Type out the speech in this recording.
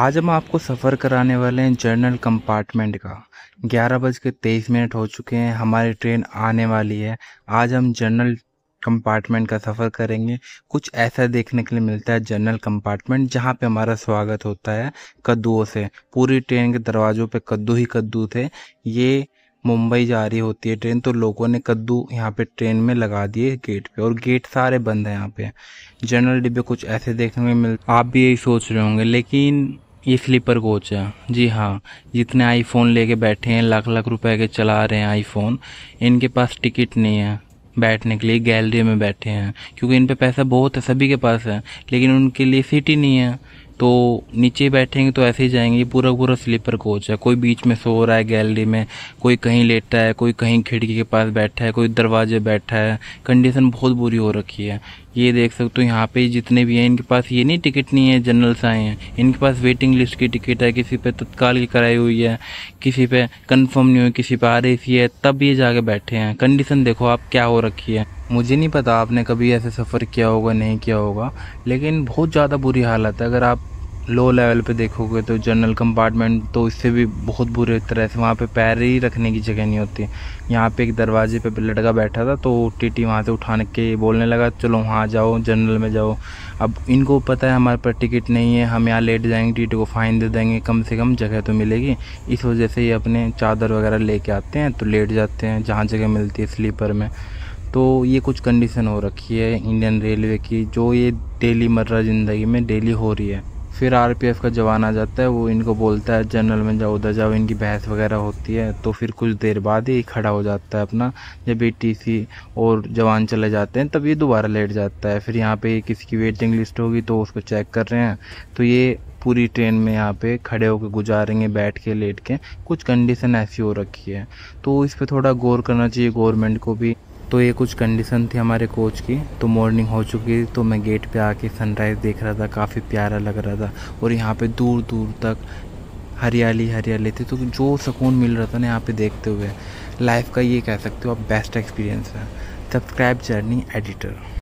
आज हम आपको सफ़र कराने वाले हैं जर्नल कंपार्टमेंट का ग्यारह बज के तेईस मिनट हो चुके हैं हमारी ट्रेन आने वाली है आज हम जर्नल कंपार्टमेंट का सफ़र करेंगे कुछ ऐसा देखने के लिए मिलता है जनरल कंपार्टमेंट जहाँ पे हमारा स्वागत होता है कद्दूओं से पूरी ट्रेन के दरवाज़ों पे कद्दू ही कद्दू थे ये मुंबई जा रही होती है ट्रेन तो लोगों ने कद्दू यहाँ पे ट्रेन में लगा दिए गेट पे और गेट सारे बंद हैं यहाँ पे जनरल डिब्बे कुछ ऐसे देखने में मिल आप भी यही सोच रहे होंगे लेकिन ये स्लीपर कोच है जी हाँ जितने आईफोन लेके बैठे हैं लाख लाख रुपए के चला रहे हैं आईफोन इनके पास टिकट नहीं है बैठने के लिए गैलरी में बैठे हैं क्योंकि इन पे पैसा बहुत है सभी के पास है लेकिन उनके लिए सीट ही नहीं है तो नीचे बैठेंगे तो ऐसे ही जाएंगे पूरा पूरा स्लीपर कोच है कोई बीच में सो रहा है गैलरी में कोई कहीं लेटा है कोई कहीं खिड़की के पास बैठा है कोई दरवाजे बैठा है कंडीशन बहुत बुरी हो रखी है ये देख सकते हो यहाँ पे जितने भी हैं इनके पास ये नहीं टिकट नहीं है जनरल से आए हैं इनके पास वेटिंग लिस्ट की टिकट है किसी पे तत्काल की कराई हुई है किसी पे कंफर्म नहीं हुई किसी पे आर है तब ये जाके बैठे हैं कंडीशन देखो आप क्या हो रखी है मुझे नहीं पता आपने कभी ऐसे सफ़र किया होगा नहीं किया होगा लेकिन बहुत ज़्यादा बुरी हालत है अगर आप लो लेवल पे देखोगे तो जनरल कंपार्टमेंट तो इससे भी बहुत बुरे तरह से वहाँ पे पैर ही रखने की जगह नहीं होती यहाँ पे एक दरवाजे पे लड़का बैठा था तो टीटी वहाँ से उठाने के बोलने लगा चलो वहाँ जाओ जनरल में जाओ अब इनको पता है हमारे पास टिकट नहीं है हम यहाँ लेट जाएंगे टीटी को फ़ाइन दे देंगे कम से कम जगह तो मिलेगी इस वजह से ये अपने चादर वगैरह ले आते हैं तो लेट जाते हैं जहाँ जगह मिलती है स्लीपर में तो ये कुछ कंडीशन हो रखी है इंडियन रेलवे की जो ये डेली मर्रा ज़िंदगी में डेली हो रही है फिर आरपीएफ का जवान आ जाता है वो इनको बोलता है जनरल में जाओ उधर जाओ इनकी बहस वगैरह होती है तो फिर कुछ देर बाद ही खड़ा हो जाता है अपना जब ये और जवान चले जाते हैं तब ये दोबारा लेट जाता है फिर यहाँ पे किसी की वेटिंग लिस्ट होगी तो उसको चेक कर रहे हैं तो ये पूरी ट्रेन में यहाँ पे खड़े होकर गुजारेंगे बैठ के लेट के कुछ कंडीशन ऐसी हो रखी है तो इस पर थोड़ा गौर करना चाहिए गवर्नमेंट को भी तो ये कुछ कंडीशन थी हमारे कोच की तो मॉर्निंग हो चुकी थी तो मैं गेट पे आके सनराइज़ देख रहा था काफ़ी प्यारा लग रहा था और यहाँ पे दूर दूर तक हरियाली हरियाली थी तो जो सुकून मिल रहा था ना यहाँ पे देखते हुए लाइफ का ये कह सकते हो आप बेस्ट एक्सपीरियंस है सब्सक्राइब जर्नी एडिटर